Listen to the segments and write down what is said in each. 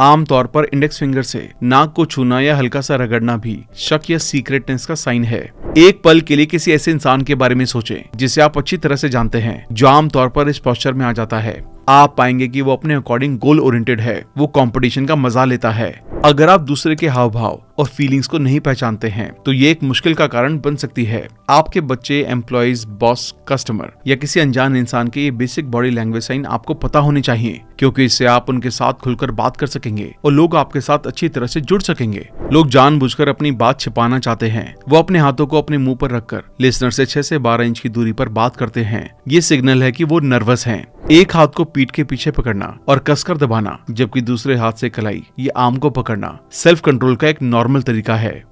आमतौर पर index finger से नाक को छूना या हल्का सा रगड़ना भी शक या सीक्रेटनेस का साइन है एक पल के लिए किसी ऐसे इंसान के बारे में सोचें जिसे आप अच्छी तरह से जानते हैं जो आमतौर पर इस पॉस्चर में आ जाता है आप पाएंगे कि वो अपने अकॉर्डिंग गोल ओरिएंटेड है वो कंपटीशन का मजा लेता है अगर आप दूसरे के हाव भाव और फीलिंग्स को नहीं पहचानते हैं तो ये एक मुश्किल का कारण बन सकती है आपके बच्चे एम्प्लॉयज बॉस कस्टमर या किसी अनजान इंसान के ये बेसिक बॉडी लैंग्वेज साइन आपको पता होने चाहिए क्योंकि इससे आप उनके साथ खुलकर बात कर सकेंगे और लोग आपके साथ अच्छी तरह से जुड़ सकेंगे लोग जानबूझकर अपनी बात छिपाना चाहते हैं वो अपने हाथों को अपने मुंह पर रखकर लिसनर से 6 से 12 इंच की दूरी पर बात करते हैं ये सिग्नल है कि वो नर्वस हैं एक हाथ को पीठ के पीछे पकड़ना और कसकर दबाना जबकि दूसरे हाथ से कलाई ये आम को पकड़ना सेल्फ कंट्रोल का एक नॉर्मल नॉर्मल तरीका है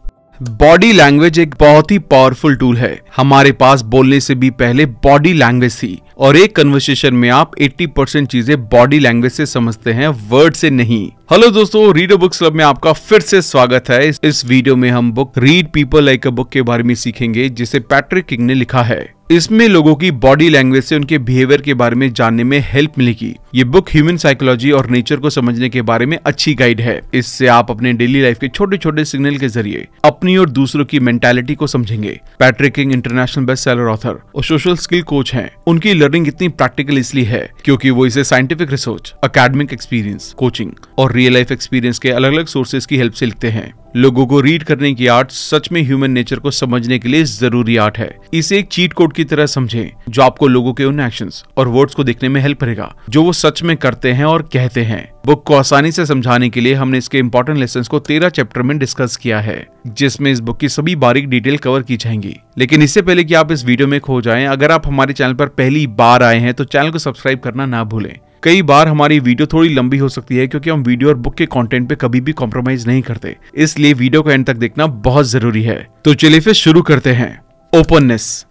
बॉडी लैंग्वेज एक बहुत ही पावरफुल टूल है हमारे पास बोलने से भी पहले बॉडी लैंग्वेज थी और एक कन्वर्सेशन में आप 80 परसेंट चीजें बॉडी लैंग्वेज से समझते हैं वर्ड से नहीं हेलो दोस्तों रीडो बुक क्लब में आपका फिर से स्वागत है इस वीडियो में हम book read people like a book के बारे में सीखेंगे जिसे पैट्रिक किंग ने लिखा है इसमें लोगों की बॉडी लैंग्वेज से उनके बिहेवियर के बारे में जानने में हेल्प मिलेगी ये बुक ह्यूमन साइकोलॉजी और नेचर को समझने के बारे में अच्छी गाइड है इससे आप अपने डेली लाइफ के छोटे छोटे सिग्नल के जरिए अपनी और दूसरों की मेंटेलिटी को समझेंगे Patrick King international best seller author और सोशल स्किल कोच है उनकी लर्निंग इतनी प्रैक्टिकल इसलिए है क्योंकि वो इसे scientific research academic experience coaching और रियल लाइफ एक्सपीरियंस के अलग अलग सोर्सेज की हेल्प से लिखते हैं लोगों को रीड करने की आर्ट सच में ह्यूमन नेचर को समझने के लिए जरूरी आर्ट है इसे एक चीट कोड की तरह समझें जो आपको लोगों के उन एक्शंस और वर्ड्स को देखने में हेल्प करेगा जो वो सच में करते हैं और कहते हैं बुक को आसानी से समझाने के लिए हमने इसके इम्पोर्टेंट लेसन को तेरह चैप्टर में डिस्कस किया है जिसमें इस बुक की सभी बारीक डिटेल कवर की जाएंगी लेकिन इससे पहले कि आप इस वीडियो में खो जाएं अगर आप हमारे चैनल पर पहली बार आए हैं तो चैनल को सब्सक्राइब करना ना भूलें कई बार हमारी वीडियो थोड़ी लंबी हो सकती है क्योंकि हम वीडियो और बुक के कंटेंट पे कभी भी कॉम्प्रोमाइज नहीं करते इसलिए वीडियो को एंड तक देखना बहुत जरूरी है तो चलिए फिर शुरू करते हैं ओपननेस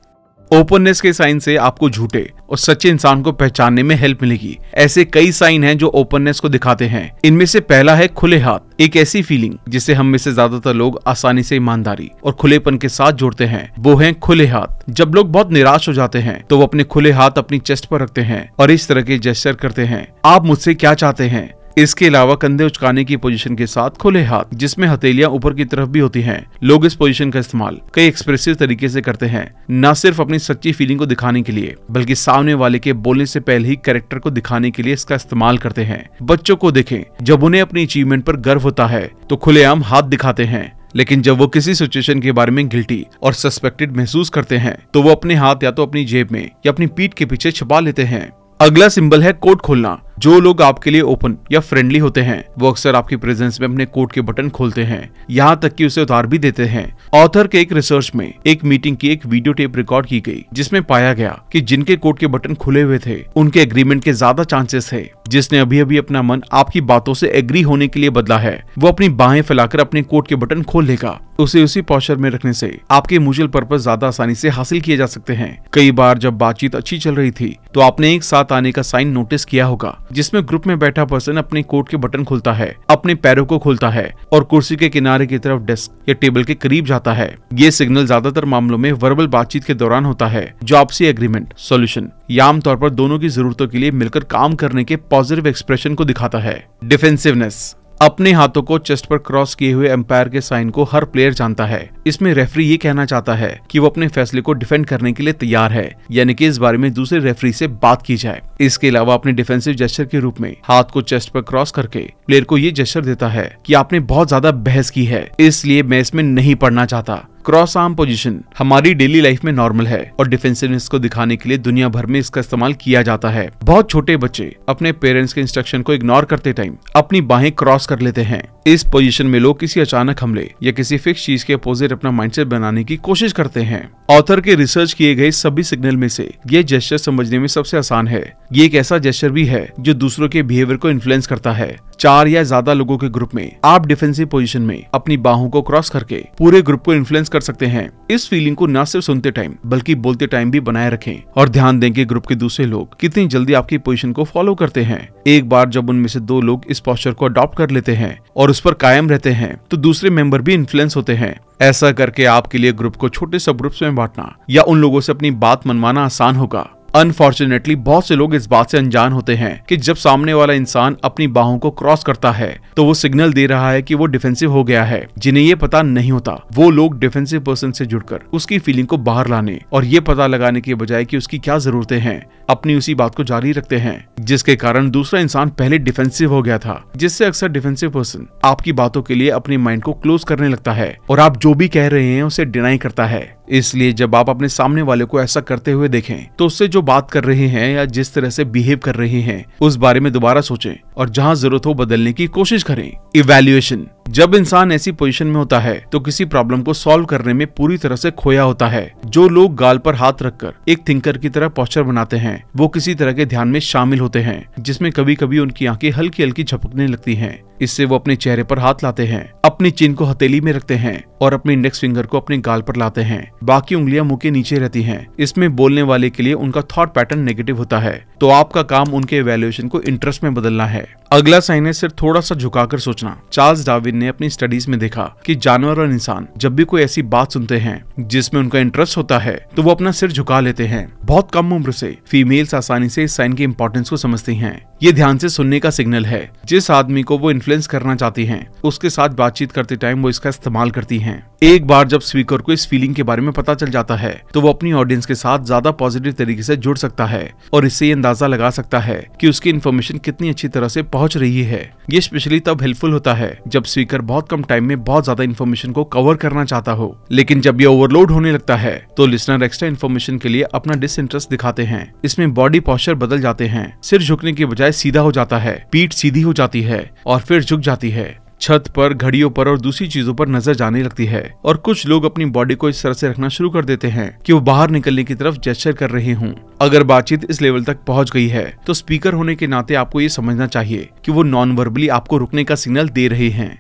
ओपननेस के साइन से आपको झूठे और सच्चे इंसान को पहचानने में हेल्प मिलेगी ऐसे कई साइन हैं जो ओपननेस को दिखाते हैं इनमें से पहला है खुले हाथ एक ऐसी फीलिंग जिसे हम में से ज्यादातर लोग आसानी से ईमानदारी और खुलेपन के साथ जोड़ते हैं वो है खुले हाथ जब लोग बहुत निराश हो जाते हैं तो वो अपने खुले हाथ अपनी चेस्ट पर रखते हैं और इस तरह के जेस्टर करते हैं आप मुझसे क्या चाहते हैं इसके अलावा कंधे उचकाने की पोजीशन के साथ खुले हाथ जिसमें हथेलियां ऊपर की तरफ भी होती हैं लोग इस पोजीशन का इस्तेमाल कई एक्सप्रेसिव तरीके से करते हैं न सिर्फ अपनी सच्ची फीलिंग को दिखाने के लिए बल्कि सामने वाले के बोलने से पहले ही कैरेक्टर को दिखाने के लिए इसका इस्तेमाल करते हैं बच्चों को देखें जब उन्हें अपनी अचीवमेंट पर गर्व होता है तो खुलेआम हाथ दिखाते हैं लेकिन जब वो किसी सिचुएशन के बारे में गिल्टी और सस्पेक्टेड महसूस करते हैं तो वो अपने हाथ या तो अपनी जेब में या अपनी पीठ के पीछे छुपा लेते हैं अगला सिंबल है कोट खोलना जो लोग आपके लिए ओपन या फ्रेंडली होते हैं वो अक्सर आपकी प्रेजेंस में अपने कोट के बटन खोलते हैं यहाँ तक कि उसे उतार भी देते हैं ऑथर के एक रिसर्च में एक मीटिंग की एक वीडियो टेप रिकॉर्ड की गई जिसमें पाया गया कि जिनके कोट के बटन खुले हुए थे उनके एग्रीमेंट के ज्यादा चांसेस है जिसने अभी अभी अपना मन आपकी बातों से एग्री होने के लिए बदला है वो अपनी बाहें फैलाकर अपने कोट के बटन खोल लेगा उसे उसी पॉस्चर में रखने से आपके म्यूचुअल पर्पज ज्यादा आसानी से हासिल किए जा सकते हैं कई बार जब बातचीत अच्छी चल रही थी तो आपने एक साथ आने का साइन नोटिस किया होगा जिसमें ग्रुप में बैठा पर्सन अपने कोट के बटन खुलता है अपने पैरों को खुलता है और कुर्सी के किनारे की तरफ डेस्क या टेबल के करीब जाता है ये सिग्नल ज्यादातर मामलों में वर्बल बातचीत के दौरान होता है जो आपसी एग्रीमेंट सोल्यूशन या आमतौर पर दोनों की जरूरतों के लिए मिलकर काम करने के पॉजिटिव एक्सप्रेशन को दिखाता है डिफेंसिवनेस अपने हाथों को चेस्ट पर क्रॉस किए हुए एम्पायर के साइन को हर प्लेयर जानता है इसमें रेफरी ये कहना चाहता है कि वो अपने फैसले को डिफेंड करने के लिए तैयार है यानी कि इस बारे में दूसरे रेफरी से बात की जाए इसके अलावा अपने डिफेंसिव जेस्टर के रूप में हाथ को चेस्ट पर क्रॉस करके प्लेयर को ये जेस्टर देता है की आपने बहुत ज्यादा बहस की है इसलिए मैं इसमें नहीं पढ़ना चाहता क्रॉस आर्म पोजीशन हमारी डेली लाइफ में नॉर्मल है और डिफेंसिवनेस को दिखाने के लिए दुनिया भर में इसका इस्तेमाल किया जाता है बहुत छोटे बच्चे अपने पेरेंट्स के इंस्ट्रक्शन को इग्नोर करते टाइम अपनी बाहें क्रॉस कर लेते हैं इस पोजीशन में लोग किसी अचानक हमले या किसी फिक्स चीज के अपोजिट अपना माइंडसेट बनाने की कोशिश करते हैं ऑथर के रिसर्च किए गए सभी सिग्नल में से ये जेस्टर समझने में सबसे आसान है ये एक ऐसा जेस्टर भी है जो दूसरों के बिहेवियर को इन्फ्लुएंस करता है चार या ज्यादा लोगों के ग्रुप में आप डिफेंसिव पोजीशन में अपनी बाहों को क्रॉस करके पूरे ग्रुप को इन्फ्लुएंस कर सकते हैं इस फीलिंग को न सिर्फ सुनते टाइम बल्कि बोलते टाइम भी बनाए रखें और ध्यान दें ग्रुप के दूसरे लोग कितनी जल्दी आपकी पोजिशन को फॉलो करते हैं एक बार जब उनमें से दो लोग इस पॉस्चर को अडॉप्ट कर लेते हैं और उस पर कायम रहते हैं तो दूसरे मेंबर भी इन्फ्लुएंस होते हैं ऐसा करके आपके लिए ग्रुप को छोटे सब ग्रुप्स में बांटना या उन लोगों से अपनी बात मनवाना आसान होगा अनफॉर्चुनेटली बहुत से लोग इस बात से अनजान होते हैं कि जब सामने वाला इंसान अपनी बाहों को क्रॉस करता है तो वो सिग्नल दे रहा है कि वो डिफेंसिव हो गया है जिन्हें ये पता नहीं होता वो लोग डिफेंसिव पर्सन से जुड़कर उसकी फीलिंग को बाहर लाने और ये पता लगाने के बजाय की उसकी क्या जरूरतें हैं अपनी उसी बात को जारी रखते हैं जिसके कारण दूसरा इंसान पहले डिफेंसिव हो गया था जिससे अक्सर डिफेंसिव पर्सन आपकी बातों के लिए अपने माइंड को क्लोज करने लगता है और आप जो भी कह रहे हैं उसे डिनाई करता है इसलिए जब आप अपने सामने वाले को ऐसा करते हुए देखें तो उससे जो बात कर रहे हैं या जिस तरह से बिहेव कर रहे हैं उस बारे में दोबारा सोचें और जहां जरूरत हो बदलने की कोशिश करें इवेल्युएशन जब इंसान ऐसी पोजीशन में होता है तो किसी प्रॉब्लम को सॉल्व करने में पूरी तरह से खोया होता है जो लोग गाल पर हाथ रखकर एक थिंकर की तरह पॉस्चर बनाते हैं वो किसी तरह के ध्यान में शामिल होते हैं जिसमें कभी कभी उनकी आंखें हल्की हल्की झपकने लगती हैं इससे वो अपने चेहरे पर हाथ लाते हैं अपनी चिन को हथेली में रखते हैं और अपने इंडेक्स फिंगर को अपने गाल पर लाते हैं बाकी उंगलियां मुंह के नीचे रहती हैं इसमें बोलने वाले के लिए उनका थॉट पैटर्न नेगेटिव होता है तो आपका काम उनके इवेल्युएशन को इंटरेस्ट में बदलना है अगला साइन है सिर्फ थोड़ा सा झुकाकर सोचना चार्ल्स डाविन ने अपनी स्टडीज में देखा कि जानवर और इंसान जब भी कोई ऐसी बात सुनते हैं जिसमें उनका इंटरेस्ट होता है तो वो अपना सिर झुका लेते हैं बहुत कम उम्र से फीमेल्स आसानी से इस साइन की इम्पोर्टेंस को समझती हैं ये ध्यान से सुनने का सिग्नल है जिस आदमी को वो इन्फ्लुएंस करना चाहती हैं उसके साथ बातचीत करते टाइम वो इसका इस्तेमाल करती हैं एक बार जब स्पीकर को इस फीलिंग के बारे में पता चल जाता है तो वो अपनी ऑडियंस के साथ ज्यादा पॉजिटिव तरीके से जुड़ सकता है और इससे ये अंदाजा लगा सकता है कि उसकी इन्फॉर्मेशन कितनी अच्छी तरह से पहुंच रही है ये स्पेशली तब हेल्पफुल होता है जब स्वीकर स्पीकर बहुत कम टाइम में बहुत ज्यादा इन्फॉर्मेशन को कवर करना चाहता हो लेकिन जब ये ओवरलोड होने लगता है तो लिसनर एक्स्ट्रा इन्फॉर्मेशन के लिए अपना डिस इंटरेस्ट दिखाते हैं इसमें बॉडी पॉस्चर बदल जाते हैं सिर झुकने के बजाय सीधा हो जाता है पीठ सीधी हो जाती है और फिर झुक जाती है छत पर घड़ियों पर और दूसरी चीजों पर नजर जाने लगती है और कुछ लोग अपनी बॉडी को इस तरह से रखना शुरू कर देते हैं कि वो बाहर निकलने की तरफ जेस्टर कर रहे हों अगर बातचीत इस लेवल तक पहुंच गई है तो स्पीकर होने के नाते आपको ये समझना चाहिए कि वो नॉन वर्बली आपको रुकने का सिग्नल दे रहे हैं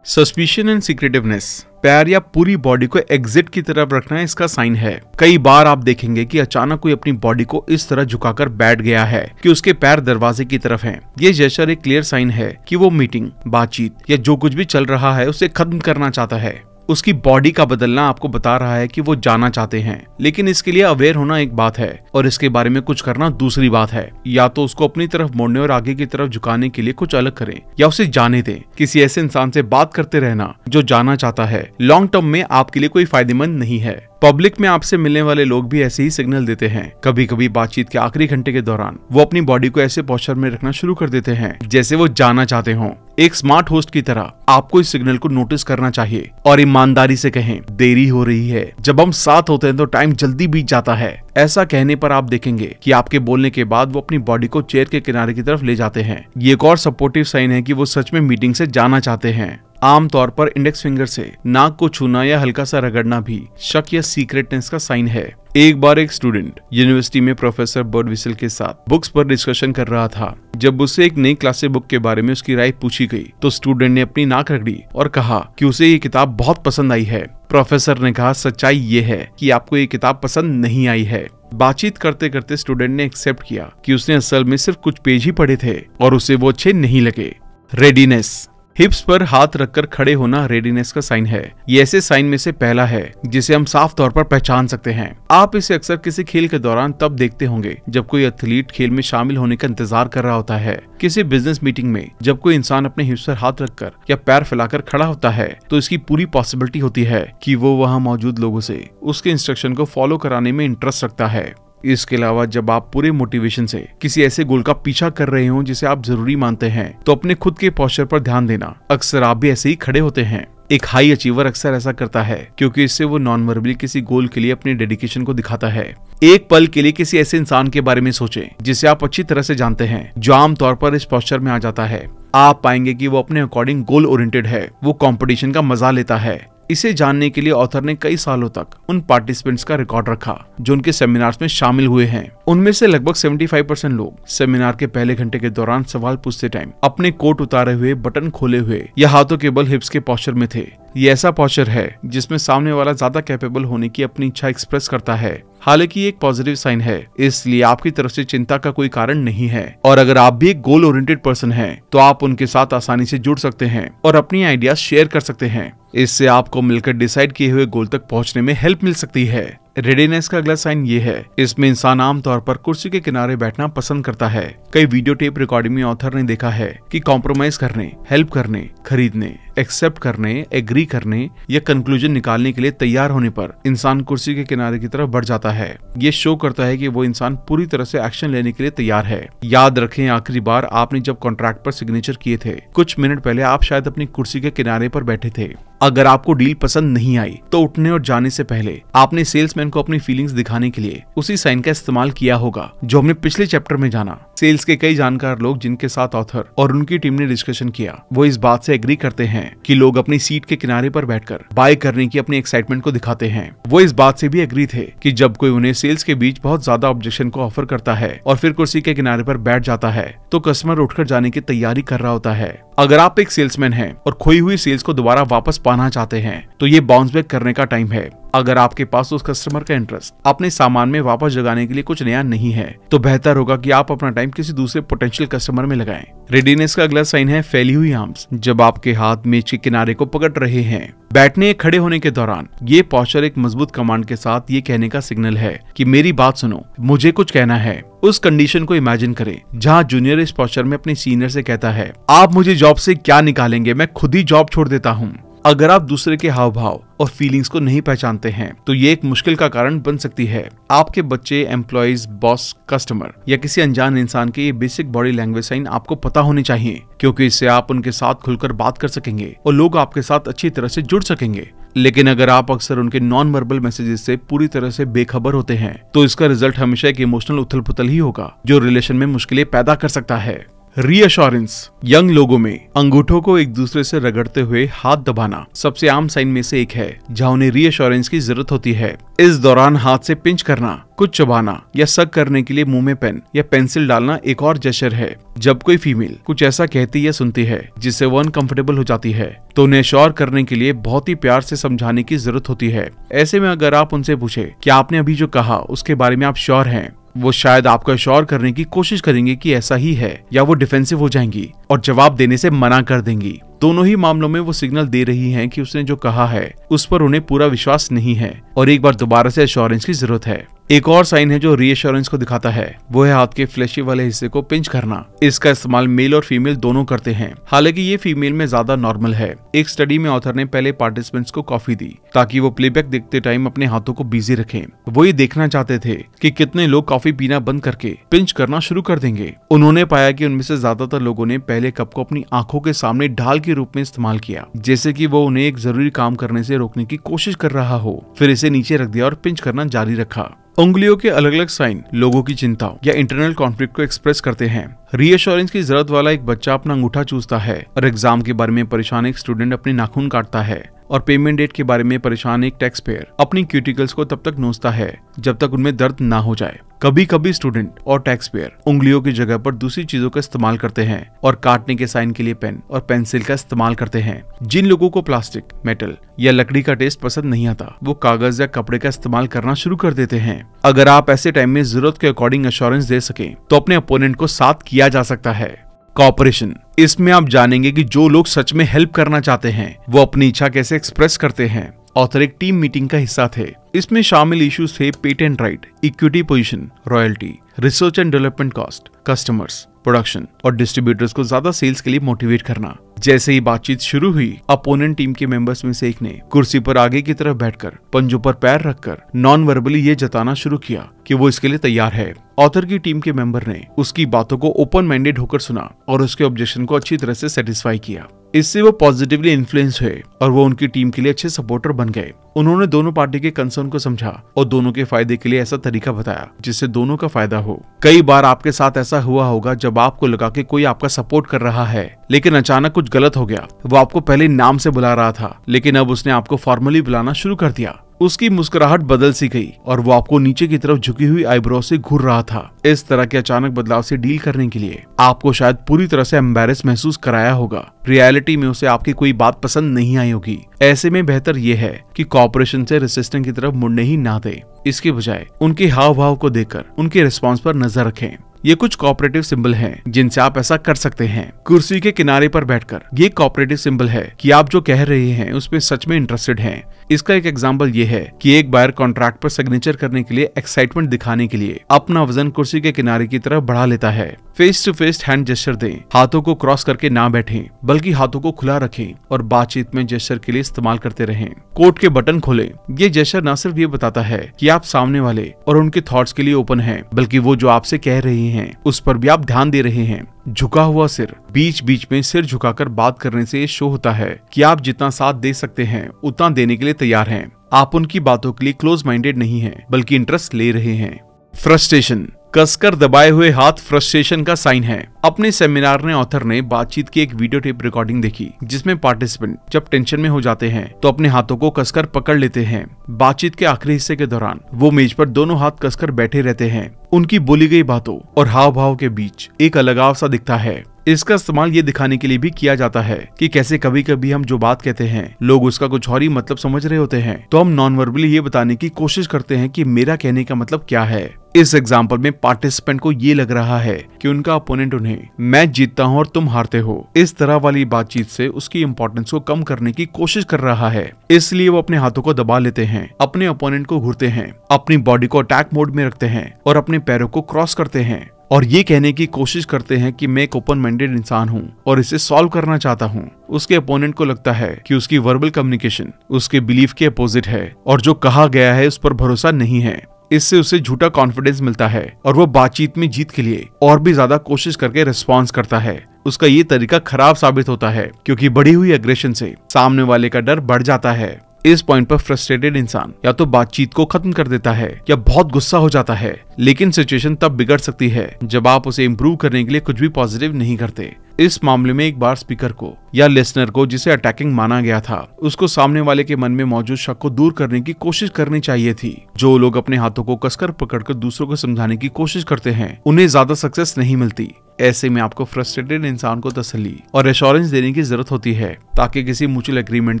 सस्पिशन एंड सिक्रेटिवनेस पैर या पूरी बॉडी को एग्जिट की तरफ रखना इसका साइन है कई बार आप देखेंगे कि अचानक कोई अपनी बॉडी को इस तरह झुकाकर बैठ गया है कि उसके पैर दरवाजे की तरफ हैं। ये जेस्टर एक क्लियर साइन है कि वो मीटिंग बातचीत या जो कुछ भी चल रहा है उसे खत्म करना चाहता है उसकी बॉडी का बदलना आपको बता रहा है कि वो जाना चाहते हैं लेकिन इसके लिए अवेयर होना एक बात है और इसके बारे में कुछ करना दूसरी बात है या तो उसको अपनी तरफ मोड़ने और आगे की तरफ झुकाने के लिए कुछ अलग करें या उसे जाने दें किसी ऐसे इंसान से बात करते रहना जो जाना चाहता है लॉन्ग टर्म में आपके लिए कोई फायदेमंद नहीं है पब्लिक में आपसे मिलने वाले लोग भी ऐसे ही सिग्नल देते हैं कभी कभी बातचीत के आखिरी घंटे के दौरान वो अपनी बॉडी को ऐसे पॉस्चर में रखना शुरू कर देते हैं जैसे वो जाना चाहते हों एक स्मार्ट होस्ट की तरह आपको इस सिग्नल को नोटिस करना चाहिए और ईमानदारी से कहें देरी हो रही है जब हम साथ होते हैं तो टाइम जल्दी बीत जाता है ऐसा कहने पर आप देखेंगे कि आपके बोलने के बाद वो अपनी बॉडी को चेयर के किनारे की तरफ ले जाते हैं ये एक और सपोर्टिव साइन है कि वो सच में मीटिंग से जाना चाहते हैं आमतौर पर इंडेक्स फिंगर से नाक को छूना या हल्का सा रगड़ना भी शक या सीक्रेटनेस का साइन है एक बार एक स्टूडेंट यूनिवर्सिटी में प्रोफेसर बर्ड विसल के साथ बुक्स पर डिस्कशन कर रहा था जब उसे एक नई क्लासे बुक के बारे में उसकी राय पूछी गई तो स्टूडेंट ने अपनी नाक रगड़ी और कहा कि उसे ये किताब बहुत पसंद आई है प्रोफेसर ने कहा सच्चाई ये है कि आपको ये किताब पसंद नहीं आई है बातचीत करते करते स्टूडेंट ने एक्सेप्ट किया कि उसने असल में सिर्फ कुछ पेज ही पढ़े थे और उसे वो अच्छे नहीं लगे रेडीनेस हिप्स पर हाथ रखकर खड़े होना रेडीनेस का साइन है ये ऐसे साइन में से पहला है जिसे हम साफ तौर पर पहचान सकते हैं आप इसे अक्सर किसी खेल के दौरान तब देखते होंगे जब कोई एथलीट खेल में शामिल होने का इंतजार कर रहा होता है किसी बिजनेस मीटिंग में जब कोई इंसान अपने हिप्स पर हाथ रखकर या पैर फैलाकर खड़ा होता है तो इसकी पूरी पॉसिबिलिटी होती है कि वो वहाँ मौजूद लोगों से उसके इंस्ट्रक्शन को फॉलो कराने में इंटरेस्ट रखता है इसके अलावा जब आप पूरे मोटिवेशन से किसी ऐसे गोल का पीछा कर रहे हो जिसे आप जरूरी मानते हैं तो अपने खुद के पॉस्चर पर ध्यान देना अक्सर आप भी ऐसे ही खड़े होते हैं एक हाई अचीवर अक्सर ऐसा करता है क्योंकि इससे वो नॉन वर्बली किसी गोल के लिए अपनी डेडिकेशन को दिखाता है एक पल के लिए किसी ऐसे इंसान के बारे में सोचे जिसे आप अच्छी तरह से जानते हैं जो आमतौर पर इस पॉस्चर में आ जाता है आप पाएंगे कि वो अपने अकॉर्डिंग गोल ओरिएंटेड है वो कंपटीशन का मजा लेता है इसे जानने के लिए ऑथर ने कई सालों तक उन पार्टिसिपेंट्स का रिकॉर्ड रखा जो उनके सेमिनार्स में शामिल हुए हैं उनमें से लगभग 75 परसेंट लोग सेमिनार के पहले घंटे के दौरान सवाल पूछते टाइम अपने कोट उतारे हुए बटन खोले हुए या हाथों के बल हिप्स के पॉस्चर में थे ये ऐसा पॉचर है जिसमें सामने वाला ज्यादा कैपेबल होने की अपनी इच्छा एक्सप्रेस करता है हालांकि एक पॉजिटिव साइन है इसलिए आपकी तरफ से चिंता का कोई कारण नहीं है और अगर आप भी एक गोल ओरिएंटेड पर्सन हैं, तो आप उनके साथ आसानी से जुड़ सकते हैं और अपनी आइडिया शेयर कर सकते हैं इससे आपको मिलकर डिसाइड किए हुए गोल तक पहुंचने में हेल्प मिल सकती है रेडीनेस का अगला साइन ये है इसमें इंसान आमतौर पर कुर्सी के किनारे बैठना पसंद करता है कई वीडियो टेप रिकॉर्डिंग में ऑथर ने देखा है कि कॉम्प्रोमाइज करने हेल्प करने खरीदने एक्सेप्ट करने एग्री करने या कंक्लूजन निकालने के लिए तैयार होने पर इंसान कुर्सी के किनारे की तरफ बढ़ जाता है ये शो करता है कि वो इंसान पूरी तरह से एक्शन लेने के लिए तैयार है याद रखें आखिरी बार आपने जब कॉन्ट्रैक्ट पर सिग्नेचर किए थे कुछ मिनट पहले आप शायद अपनी कुर्सी के किनारे पर बैठे थे अगर आपको डील पसंद नहीं आई तो उठने और जाने से पहले आपने सेल्समैन को अपनी फीलिंग्स दिखाने के लिए उसी साइन का इस्तेमाल किया होगा जो हमने पिछले चैप्टर में जाना सेल्स के कई जानकार लोग जिनके साथ ऑथर और उनकी टीम ने डिस्कशन किया वो इस बात से एग्री करते हैं हैं कि लोग अपनी सीट के किनारे पर बैठकर बाय करने की अपनी एक्साइटमेंट को दिखाते हैं वो इस बात से भी एग्री थे कि जब कोई उन्हें सेल्स के बीच बहुत ज्यादा ऑब्जेक्शन को ऑफर करता है और फिर कुर्सी के किनारे पर बैठ जाता है तो कस्टमर उठकर जाने की तैयारी कर रहा होता है अगर आप एक सेल्समैन हैं और खोई हुई सेल्स को दोबारा वापस पाना चाहते हैं तो ये बाउंस बैक करने का टाइम है अगर आपके पास उस कस्टमर का इंटरेस्ट अपने सामान में वापस जगाने के लिए कुछ नया नहीं है तो बेहतर होगा कि आप अपना टाइम किसी दूसरे पोटेंशियल कस्टमर में लगाएं। रेडीनेस का अगला साइन है फैली हुई आर्म्स जब आपके हाथ मेज के किनारे को पकड़ रहे हैं बैठने खड़े होने के दौरान ये पॉस्चर एक मजबूत कमांड के साथ ये कहने का सिग्नल है कि मेरी बात सुनो मुझे कुछ कहना है उस कंडीशन को इमेजिन करें जहां जूनियर इस पॉस्चर में अपने सीनियर से कहता है आप मुझे जॉब से क्या निकालेंगे मैं खुद ही जॉब छोड़ देता हूँ अगर आप दूसरे के हाव भाव और फीलिंग्स को नहीं पहचानते हैं तो ये एक मुश्किल का कारण बन सकती है आपके बच्चे एम्प्लॉज बॉस कस्टमर या किसी अनजान इंसान के ये बेसिक बॉडी लैंग्वेज साइन आपको पता होने चाहिए क्योंकि इससे आप उनके साथ खुलकर बात कर सकेंगे और लोग आपके साथ अच्छी तरह से जुड़ सकेंगे लेकिन अगर आप अक्सर उनके नॉन वर्बल मैसेजेस से पूरी तरह से बेखबर होते हैं तो इसका रिजल्ट हमेशा एक इमोशनल उथल पुथल ही होगा जो रिलेशन में मुश्किलें पैदा कर सकता है रीअश्योरेंस यंग लोगों में अंगूठों को एक दूसरे से रगड़ते हुए हाथ दबाना सबसे आम साइन में से एक है जहाँ उन्हें रीअश्योरेंस की जरूरत होती है इस दौरान हाथ से पिंच करना कुछ चबाना या सक करने के लिए मुंह में पेन या पेंसिल डालना एक और जेस्टर है जब कोई फीमेल कुछ ऐसा कहती या सुनती है जिससे वो अनकंफर्टेबल हो जाती है तो उन्हें श्योर करने के लिए बहुत ही प्यार से समझाने की जरूरत होती है ऐसे में अगर आप उनसे पूछे कि आपने अभी जो कहा उसके बारे में आप श्योर हैं वो शायद आपको एश्योर करने की कोशिश करेंगे कि ऐसा ही है या वो डिफेंसिव हो जाएंगी और जवाब देने से मना कर देंगी दोनों ही मामलों में वो सिग्नल दे रही हैं कि उसने जो कहा है उस पर उन्हें पूरा विश्वास नहीं है और एक बार दोबारा से अश्योरेंस की जरूरत है एक और साइन है जो रीअश्योरेंस को दिखाता है वो है हाथ के फ्लैशी वाले हिस्से को पिंच करना इसका इस्तेमाल मेल और फीमेल दोनों करते हैं हालांकि ये फीमेल में ज्यादा नॉर्मल है एक स्टडी में ऑथर ने पहले पार्टिसिपेंट्स को कॉफी दी ताकि वो प्लेबैक देखते टाइम अपने हाथों को बिजी रखे वो ये देखना चाहते थे कि कितने लोग कॉफी पीना बंद करके पिंच करना शुरू कर देंगे उन्होंने पाया की उनमें से ज्यादातर लोगों ने पहले कप को अपनी आंखों के सामने ढाल के के रूप में इस्तेमाल किया जैसे कि वो उन्हें एक जरूरी काम करने से रोकने की कोशिश कर रहा हो फिर इसे नीचे रख दिया और पिंच करना जारी रखा उंगलियों के अलग अलग साइन लोगों की चिंता या इंटरनल कॉन्फ्लिक्ट को एक्सप्रेस करते हैं रीअश्योरेंस की जरूरत वाला एक बच्चा अपना अंगूठा चूसता है और एग्जाम के बारे में परेशान एक स्टूडेंट अपने नाखून काटता है और पेमेंट डेट के बारे में परेशान एक टैक्स पेयर अपनी क्यूटिकल्स को तब तक नोचता है जब तक उनमें दर्द ना हो जाए कभी कभी स्टूडेंट और टैक्स पेयर उंगलियों की जगह पर दूसरी चीजों का इस्तेमाल करते हैं और काटने के साइन के लिए पेन और पेंसिल का इस्तेमाल करते हैं जिन लोगों को प्लास्टिक मेटल या लकड़ी का टेस्ट पसंद नहीं आता वो कागज या कपड़े का इस्तेमाल करना शुरू कर देते हैं अगर आप ऐसे टाइम में जरूरत के अकॉर्डिंग अश्योरेंस दे सके तो अपने अपोनेंट को साथ किया जा सकता है कॉपरेशन इसमें आप जानेंगे कि जो लोग सच में हेल्प करना चाहते हैं वो अपनी इच्छा कैसे एक्सप्रेस करते हैं ऑथर एक टीम मीटिंग का हिस्सा थे इसमें शामिल इश्यूज थे patent right equity position royalty research and development cost customers production और डिस्ट्रीब्यूटर्स को ज्यादा सेल्स के लिए मोटिवेट करना जैसे ही बातचीत शुरू हुई अपोनेंट टीम के मेंबर्स में से एक ने कुर्सी पर आगे की तरफ बैठकर पंजों पर पैर रखकर नॉन वर्बली ये जताना शुरू किया कि वो इसके लिए तैयार है ऑथर की टीम के मेंबर ने उसकी बातों को ओपन माइंडेड होकर सुना और उसके ऑब्जेक्शन को अच्छी तरह से सेटिस्फाई किया इससे वो पॉजिटिवली इन्फ्लुएंस हुए और वो उनकी टीम के लिए अच्छे सपोर्टर बन गए उन्होंने दोनों पार्टी के कंसर्न को समझा और दोनों के फायदे के लिए ऐसा तरीका बताया जिससे दोनों का फायदा हो कई बार आपके साथ ऐसा हुआ होगा जब आपको लगा कि कोई आपका सपोर्ट कर रहा है लेकिन अचानक कुछ गलत हो गया वो आपको पहले नाम से बुला रहा था लेकिन अब उसने आपको फॉर्मली बुलाना शुरू कर दिया उसकी मुस्कुराहट बदल सी गई और वो आपको नीचे की तरफ झुकी हुई आईब्रो से घूर रहा था इस तरह के अचानक बदलाव से डील करने के लिए आपको शायद पूरी तरह से एम्बेरस महसूस कराया होगा रियलिटी में उसे आपकी कोई बात पसंद नहीं आई होगी ऐसे में बेहतर ये है कि कॉपरेशन से रेसिस्टेंट की तरफ मुड़ने ही ना दे इसके बजाय उनके हाव भाव को देखकर उनके रिस्पॉन्स पर नजर रखें ये कुछ कॉपरेटिव सिंबल हैं जिनसे आप ऐसा कर सकते हैं कुर्सी के किनारे पर बैठकर ये कॉपरेटिव सिंबल है कि आप जो कह रहे हैं उसमें सच में इंटरेस्टेड हैं इसका एक एग्जाम्पल ये है कि एक बायर कॉन्ट्रैक्ट पर सिग्नेचर करने के लिए एक्साइटमेंट दिखाने के लिए अपना वजन कुर्सी के किनारे की तरफ बढ़ा लेता है face to face hand gesture दें हाथों को क्रॉस करके ना बैठें बल्कि हाथों को खुला रखें और बातचीत में जेस्टर के लिए इस्तेमाल करते रहें कोट के बटन खोलें ये जेस्टर न सिर्फ ये बताता है कि आप सामने वाले और उनके थॉट्स के लिए ओपन हैं बल्कि वो जो आपसे कह रही हैं हैं उस पर भी आप ध्यान दे रहे हैं झुका हुआ सिर बीच बीच में सिर झुकाकर बात करने से शो होता है कि आप जितना साथ दे सकते हैं उतना देने के लिए तैयार हैं आप उनकी बातों के लिए क्लोज माइंडेड नहीं हैं बल्कि इंटरेस्ट ले रहे हैं फ्रस्ट्रेशन कसकर दबाए हुए हाथ फ्रस्ट्रेशन का साइन है अपने सेमिनार में ऑथर ने बातचीत की एक वीडियो टेप रिकॉर्डिंग देखी जिसमें पार्टिसिपेंट जब टेंशन में हो जाते हैं तो अपने हाथों को कसकर पकड़ लेते हैं बातचीत के आखिरी हिस्से के दौरान वो मेज पर दोनों हाथ कसकर बैठे रहते हैं उनकी बोली गई बातों और हाव भाव के बीच एक अलगाव सा दिखता है इसका इस्तेमाल ये दिखाने के लिए भी किया जाता है कि कैसे कभी कभी हम जो बात कहते हैं लोग उसका कुछ और ही मतलब समझ रहे होते हैं तो हम नॉन वर्बली ये बताने की कोशिश करते हैं कि मेरा कहने का मतलब क्या है इस एग्जाम्पल में पार्टिसिपेंट को ये लग रहा है कि उनका अपोनेंट उन्हें मैच जीतता हूँ और तुम हारते हो इस तरह वाली बातचीत से उसकी इम्पोर्टेंस को कम करने की कोशिश कर रहा है इसलिए वो अपने हाथों को दबा लेते हैं अपने अपोनेंट को घूरते हैं अपनी बॉडी को अटैक मोड में रखते हैं और अपने पैरों को क्रॉस करते हैं और ये कहने की कोशिश करते हैं कि मैं एक ओपन माइंडेड इंसान हूँ और इसे सॉल्व करना चाहता हूँ उसके अपोनेंट को लगता है कि उसकी वर्बल कम्युनिकेशन उसके बिलीफ के अपोजिट है और जो कहा गया है उस पर भरोसा नहीं है इससे उसे झूठा कॉन्फिडेंस मिलता है और वो बातचीत में जीत के लिए और भी ज्यादा कोशिश करके रिस्पॉन्स करता है उसका ये तरीका खराब साबित होता है क्योंकि बढ़ी हुई अग्रेशन से सामने वाले का डर बढ़ जाता है इस पॉइंट पर फ्रस्ट्रेटेड इंसान या तो बातचीत को खत्म कर देता है या बहुत गुस्सा हो जाता है लेकिन सिचुएशन तब बिगड़ सकती है जब आप उसे इम्प्रूव करने के लिए कुछ भी पॉजिटिव नहीं करते इस मामले में एक बार स्पीकर को या लिसनर को जिसे अटैकिंग माना गया था उसको सामने वाले के मन में मौजूद शक को दूर करने की कोशिश करनी चाहिए थी जो लोग अपने हाथों को कसकर पकड़कर दूसरों को समझाने की कोशिश करते हैं उन्हें ज्यादा सक्सेस नहीं मिलती ऐसे में आपको फ्रस्ट्रेटेड इंसान को तसली और एश्योरेंस देने की जरूरत होती है ताकि किसी म्यूचुअल एग्रीमेंट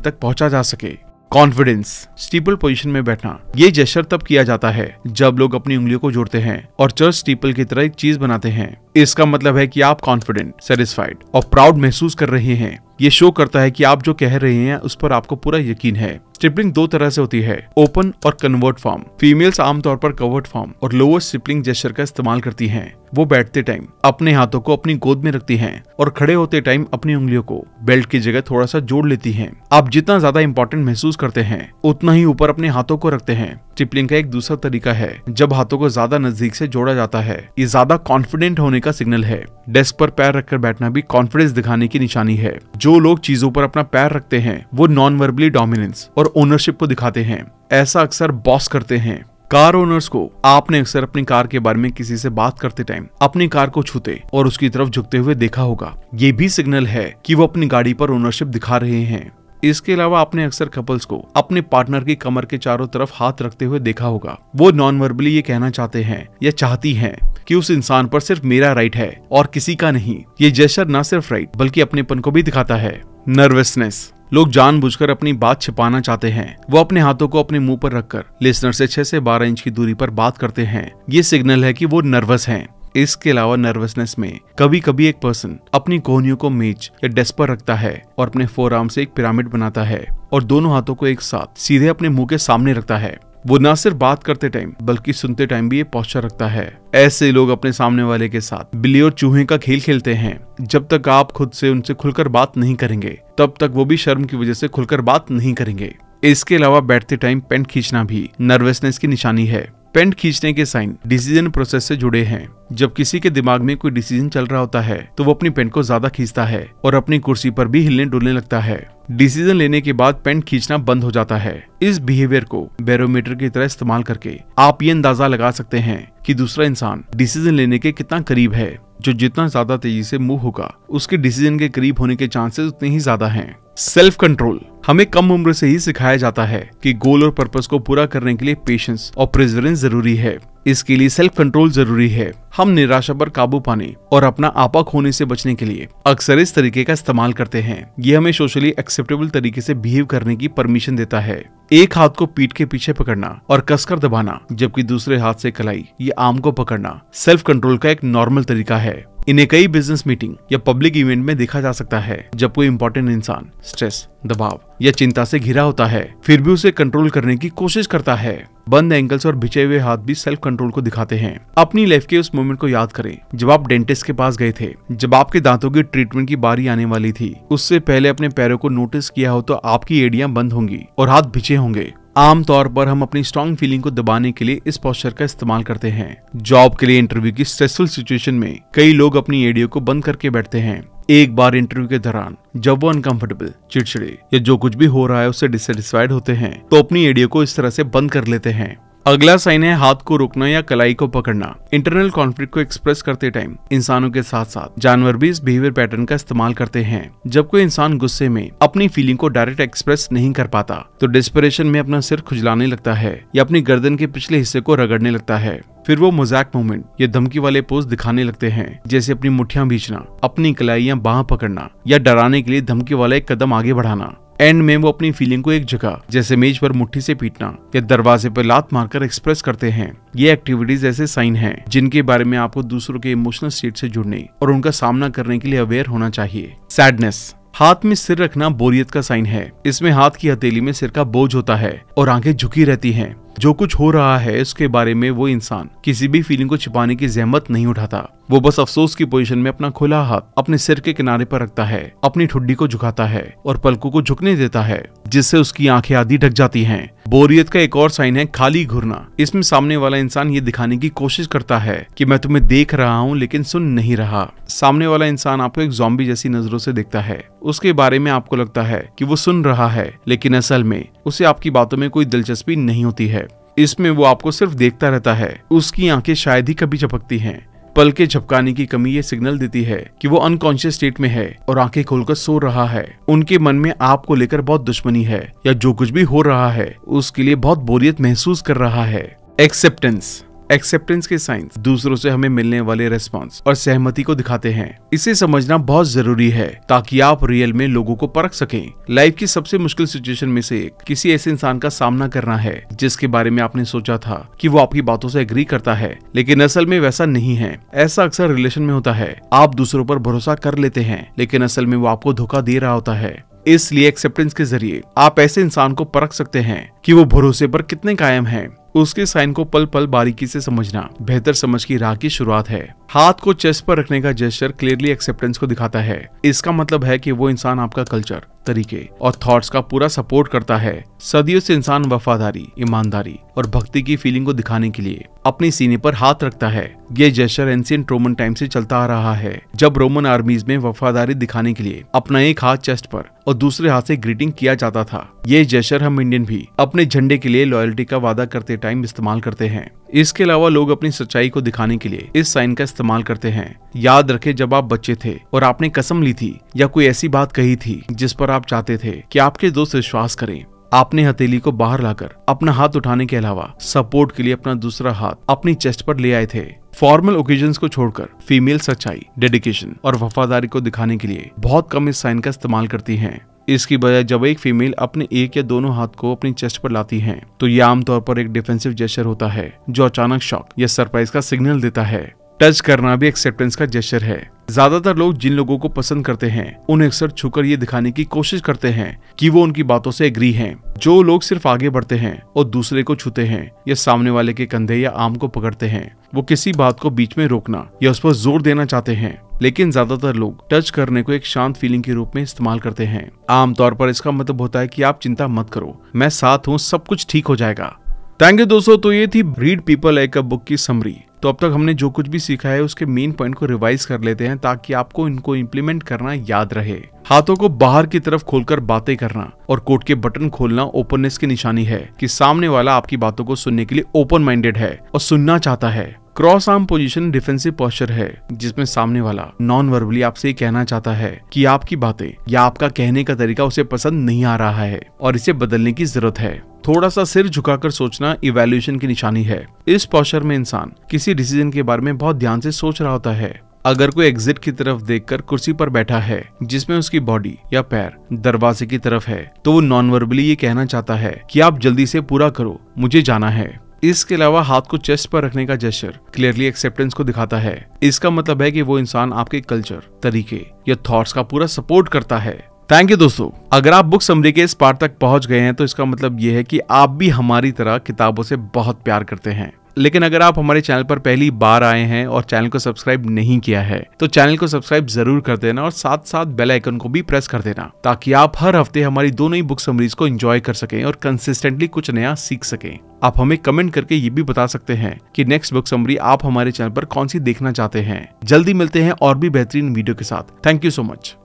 तक पहुंचा जा सके कॉन्फिडेंस स्टीपल पोजीशन में बैठना ये जेस्टर तब किया जाता है जब लोग अपनी उंगलियों को जोड़ते हैं और चर्च स्टीपल की तरह एक चीज बनाते हैं इसका मतलब है कि आप कॉन्फिडेंट सेटिस्फाइड और प्राउड महसूस कर रहे हैं ये शो करता है कि आप जो कह रहे हैं उस पर आपको पूरा यकीन है ट्रिपलिंग दो तरह से होती है ओपन और कन्वर्ट फॉर्म फीमेल्स आमतौर पर कवर्ट फॉर्म और लोअर सिपलिंग जेस्टर का इस्तेमाल करती हैं वो बैठते टाइम अपने हाथों को अपनी गोद में रखती हैं और खड़े होते टाइम अपनी उंगलियों को बेल्ट की जगह थोड़ा सा जोड़ लेती हैं आप जितना ज्यादा इंपॉर्टेंट महसूस करते हैं उतना ही ऊपर अपने हाथों को रखते हैं ट्रिपलिंग का एक दूसरा तरीका है जब हाथों को ज्यादा नजदीक से जोड़ा जाता है ये ज्यादा कॉन्फिडेंट होने का सिग्नल है डेस्क पर पैर रखकर बैठना भी कॉन्फिडेंस दिखाने की निशानी है जो जो लोग चीजों पर अपना पैर रखते हैं वो नॉन वर्बली डोमिनेंस और ओनरशिप को दिखाते हैं ऐसा अक्सर बॉस करते हैं कार ओनर्स को आपने अक्सर अपनी कार के बारे में किसी से बात करते टाइम अपनी कार को छूते और उसकी तरफ झुकते हुए देखा होगा ये भी सिग्नल है कि वो अपनी गाड़ी पर ओनरशिप दिखा रहे हैं इसके अलावा आपने अक्सर कपल्स को अपने पार्टनर की कमर के चारों तरफ हाथ रखते हुए देखा होगा वो नॉन वर्बली ये कहना चाहते हैं या चाहती हैं कि उस इंसान पर सिर्फ मेरा राइट है और किसी का नहीं ये जेस्टर न सिर्फ राइट बल्कि अपनेपन को भी दिखाता है नर्वसनेस लोग जानबूझकर अपनी बात छिपाना चाहते हैं वो अपने हाथों को अपने मुंह पर रखकर लिसनर से 6 से 12 इंच की दूरी पर बात करते हैं ये सिग्नल है कि वो नर्वस हैं इसके अलावा नर्वसनेस में कभी कभी एक पर्सन अपनी कोहनियों को मेज या डेस्क पर रखता है और अपने फोर आर्म से एक पिरामिड बनाता है और दोनों हाथों को एक साथ सीधे अपने मुंह के सामने रखता है वो न सिर्फ बात करते टाइम बल्कि सुनते टाइम भी ये पॉस्चर रखता है ऐसे लोग अपने सामने वाले के साथ बिल्ली और चूहे का खेल खेलते हैं जब तक आप खुद से उनसे खुलकर बात नहीं करेंगे तब तक वो भी शर्म की वजह से खुलकर बात नहीं करेंगे इसके अलावा बैठते टाइम पेंट खींचना भी नर्वसनेस की निशानी है पेंट खींचने के साइन डिसीजन प्रोसेस से जुड़े हैं जब किसी के दिमाग में कोई डिसीजन चल रहा होता है तो वो अपनी पेंट को ज्यादा खींचता है और अपनी कुर्सी पर भी हिलने डुलने लगता है डिसीजन लेने के बाद पेंट खींचना बंद हो जाता है इस बिहेवियर को बैरोमीटर की तरह इस्तेमाल करके आप ये अंदाजा लगा सकते हैं कि दूसरा इंसान डिसीजन लेने के कितना करीब है जो जितना ज्यादा तेजी से मूव होगा उसके डिसीजन के करीब होने के चांसेस उतने ही ज्यादा हैं सेल्फ कंट्रोल हमें कम उम्र से ही सिखाया जाता है कि गोल और पर्पस को पूरा करने के लिए पेशेंस और प्रेजरेंस जरूरी है इसके लिए सेल्फ कंट्रोल जरूरी है हम निराशा पर काबू पाने और अपना आपा खोने से बचने के लिए अक्सर इस तरीके का इस्तेमाल करते हैं ये हमें सोशली एक्सेप्टेबल तरीके से बिहेव करने की परमिशन देता है एक हाथ को पीठ के पीछे पकड़ना और कसकर दबाना जबकि दूसरे हाथ से कलाई या आम को पकड़ना सेल्फ कंट्रोल का एक नॉर्मल तरीका है इन्हें कई बिजनेस मीटिंग या पब्लिक इवेंट में देखा जा सकता है जब कोई इम्पोर्टेंट इंसान स्ट्रेस दबाव या चिंता से घिरा होता है फिर भी उसे कंट्रोल करने की कोशिश करता है बंद एंकल्स और बिछे हुए हाथ भी सेल्फ कंट्रोल को दिखाते हैं अपनी लाइफ के उस मोमेंट को याद करें जब आप डेंटिस्ट के पास गए थे जब आपके दांतों की ट्रीटमेंट की बारी आने वाली थी उससे पहले अपने पैरों को नोटिस किया हो तो आपकी एडियां बंद होंगी और हाथ भिछे होंगे आमतौर पर हम अपनी स्ट्रांग फीलिंग को दबाने के लिए इस पॉस्चर का इस्तेमाल करते हैं जॉब के लिए इंटरव्यू की स्ट्रेसफुल सिचुएशन में कई लोग अपनी एडियो को बंद करके बैठते हैं एक बार इंटरव्यू के दौरान जब वो अनकंफर्टेबल चिड़चिड़े या जो कुछ भी हो रहा है उससे डिससेटिस्फाइड होते हैं तो अपनी एडियो को इस तरह से बंद कर लेते हैं अगला साइन है हाथ को रोकना या कलाई को पकड़ना इंटरनल कॉन्फ्लिक्ट को एक्सप्रेस करते टाइम इंसानों के साथ साथ जानवर भी इस बिहेवियर पैटर्न का इस्तेमाल करते हैं जब कोई इंसान गुस्से में अपनी फीलिंग को डायरेक्ट एक्सप्रेस नहीं कर पाता तो डिस्परेशन में अपना सिर खुजलाने लगता है या अपनी गर्दन के पिछले हिस्से को रगड़ने लगता है फिर वो मोजैक मोमेंट ये धमकी वाले पोज दिखाने लगते हैं जैसे अपनी मुठिया बीचना अपनी कलाई या बाह पकड़ना या डराने के लिए धमकी वाला एक कदम आगे बढ़ाना एंड में वो अपनी फीलिंग को एक जगह जैसे मेज पर मुट्ठी से पीटना या दरवाजे पर लात मारकर एक्सप्रेस करते हैं ये एक्टिविटीज ऐसे साइन हैं जिनके बारे में आपको दूसरों के इमोशनल स्टेट से जुड़ने और उनका सामना करने के लिए अवेयर होना चाहिए सैडनेस हाथ में सिर रखना बोरियत का साइन है इसमें हाथ की हथेली में सिर का बोझ होता है और आंखें झुकी रहती हैं। जो कुछ हो रहा है उसके बारे में वो इंसान किसी भी फीलिंग को छिपाने की जहमत नहीं उठाता वो बस अफसोस की पोजीशन में अपना खुला हाथ अपने सिर के किनारे पर रखता है अपनी ठुड्डी को झुकाता है और पलकों को झुकने देता है जिससे उसकी आंखें आधी ढक जाती हैं बोरियत का एक और साइन है खाली घूरना इसमें सामने वाला इंसान ये दिखाने की कोशिश करता है कि मैं तुम्हें देख रहा हूँ लेकिन सुन नहीं रहा सामने वाला इंसान आपको एक जॉम्बी जैसी नजरों से देखता है उसके बारे में आपको लगता है की वो सुन रहा है लेकिन असल में उसे आपकी बातों में कोई दिलचस्पी नहीं होती है इसमें वो आपको सिर्फ देखता रहता है उसकी आंखें शायद ही कभी चपकती हैं पल के झपकाने की कमी ये सिग्नल देती है कि वो अनकॉन्शियस स्टेट में है और आंखें खोलकर सो रहा है उनके मन में आपको लेकर बहुत दुश्मनी है या जो कुछ भी हो रहा है उसके लिए बहुत बोरियत महसूस कर रहा है एक्सेप्टेंस एक्सेप्टेंस के साइंस दूसरों से हमें मिलने वाले रेस्पॉन्स और सहमति को दिखाते हैं इसे समझना बहुत जरूरी है ताकि आप रियल में लोगों को परख सकें लाइफ की सबसे मुश्किल सिचुएशन में से एक किसी ऐसे इंसान का सामना करना है जिसके बारे में आपने सोचा था कि वो आपकी बातों से एग्री करता है लेकिन असल में वैसा नहीं है ऐसा अक्सर रिलेशन में होता है आप दूसरों पर भरोसा कर लेते हैं लेकिन असल में वो आपको धोखा दे रहा होता है इसलिए एक्सेप्टेंस के जरिए आप ऐसे इंसान को परख सकते हैं कि वो भरोसे पर कितने कायम हैं उसके साइन को पल पल बारीकी से समझना बेहतर समझ की राह की शुरुआत है हाथ को चेस्ट पर रखने का जेस्टर क्लियरली एक्सेप्टेंस को दिखाता है इसका मतलब है कि वो इंसान आपका कल्चर तरीके और थॉट्स का पूरा सपोर्ट करता है सदियों से इंसान वफादारी ईमानदारी और भक्ति की फीलिंग को दिखाने के लिए अपने सीने पर हाथ रखता है ये जेस्टर एंसियंट रोमन टाइम से चलता आ रहा है जब रोमन आर्मीज में वफादारी दिखाने के लिए अपना एक हाथ चेस्ट पर और दूसरे हाथ से ग्रीटिंग किया जाता था ये जेस्टर हम इंडियन भी अपने झंडे के लिए लॉयल्टी का वादा करते टाइम इस्तेमाल करते हैं इसके अलावा लोग अपनी सच्चाई को दिखाने के लिए इस साइन का इस्तेमाल करते हैं याद रखें जब आप बच्चे थे और आपने कसम ली थी या कोई ऐसी बात कही थी जिस पर आप चाहते थे कि आपके दोस्त विश्वास करें आपने हथेली को बाहर लाकर अपना हाथ उठाने के अलावा सपोर्ट के लिए अपना दूसरा हाथ अपनी चेस्ट पर ले आए थे फॉर्मल ओकेजन को छोड़कर फीमेल सच्चाई डेडिकेशन और वफादारी को दिखाने के लिए बहुत कम इस साइन का इस्तेमाल करती हैं। इसकी बजाय जब एक फीमेल अपने एक या दोनों हाथ को अपनी चेस्ट पर लाती है तो यह आमतौर पर एक डिफेंसिव जेस्टर होता है जो अचानक शॉक या सरप्राइज का सिग्नल देता है टच करना भी एक्सेप्टेंस का जेस्टर है ज्यादातर लोग जिन लोगों को पसंद करते हैं उन्हें अक्सर छुकर ये दिखाने की कोशिश करते हैं कि वो उनकी बातों से एग्री हैं। जो लोग सिर्फ आगे बढ़ते हैं और दूसरे को छूते हैं या सामने वाले के कंधे या आम को पकड़ते हैं वो किसी बात को बीच में रोकना या उस पर जोर देना चाहते हैं लेकिन ज्यादातर लोग टच करने को एक शांत फीलिंग के रूप में इस्तेमाल करते हैं आमतौर पर इसका मतलब होता है कि आप चिंता मत करो मैं साथ हूँ सब कुछ ठीक हो जाएगा थैंक यू दोस्तों तो ये थी रीड पीपल एक बुक की समरी तो अब तक हमने जो कुछ भी सीखा है उसके मेन पॉइंट को रिवाइज कर लेते हैं ताकि आपको इनको इम्प्लीमेंट करना याद रहे हाथों को बाहर की तरफ खोलकर बातें करना और कोट के बटन खोलना ओपननेस की निशानी है कि सामने वाला आपकी बातों को सुनने के लिए ओपन माइंडेड है और सुनना चाहता है cross arm position defensive posture है जिसमें सामने वाला नॉन वर्बली आपसे ये कहना चाहता है कि आपकी बातें या आपका कहने का तरीका उसे पसंद नहीं आ रहा है और इसे बदलने की जरूरत है थोड़ा सा सिर झुकाकर सोचना इवेल्यूशन की निशानी है इस पॉस्चर में इंसान किसी डिसीजन के बारे में बहुत ध्यान से सोच रहा होता है अगर कोई एग्जिट की तरफ देखकर कुर्सी पर बैठा है जिसमें उसकी बॉडी या पैर दरवाजे की तरफ है तो वो नॉन वर्बली ये कहना चाहता है कि आप जल्दी से पूरा करो मुझे जाना है इसके अलावा हाथ को चेस्ट पर रखने का जेस्टर क्लियरली एक्सेप्टेंस को दिखाता है इसका मतलब है कि वो इंसान आपके कल्चर तरीके या थॉट्स का पूरा सपोर्ट करता है थैंक यू दोस्तों अगर आप बुक समरी के इस पार्ट तक पहुंच गए हैं तो इसका मतलब ये है कि आप भी हमारी तरह किताबों से बहुत प्यार करते हैं लेकिन अगर आप हमारे चैनल पर पहली बार आए हैं और चैनल को सब्सक्राइब नहीं किया है तो चैनल को सब्सक्राइब जरूर कर देना और साथ साथ बेल आइकन को भी प्रेस कर देना ताकि आप हर हफ्ते हमारी दोनों ही बुक समरीज को एंजॉय कर सकें और कंसिस्टेंटली कुछ नया सीख सकें आप हमें कमेंट करके ये भी बता सकते हैं कि नेक्स्ट बुक समरी आप हमारे चैनल पर कौन सी देखना चाहते हैं जल्दी मिलते हैं और भी बेहतरीन वीडियो के साथ थैंक यू सो मच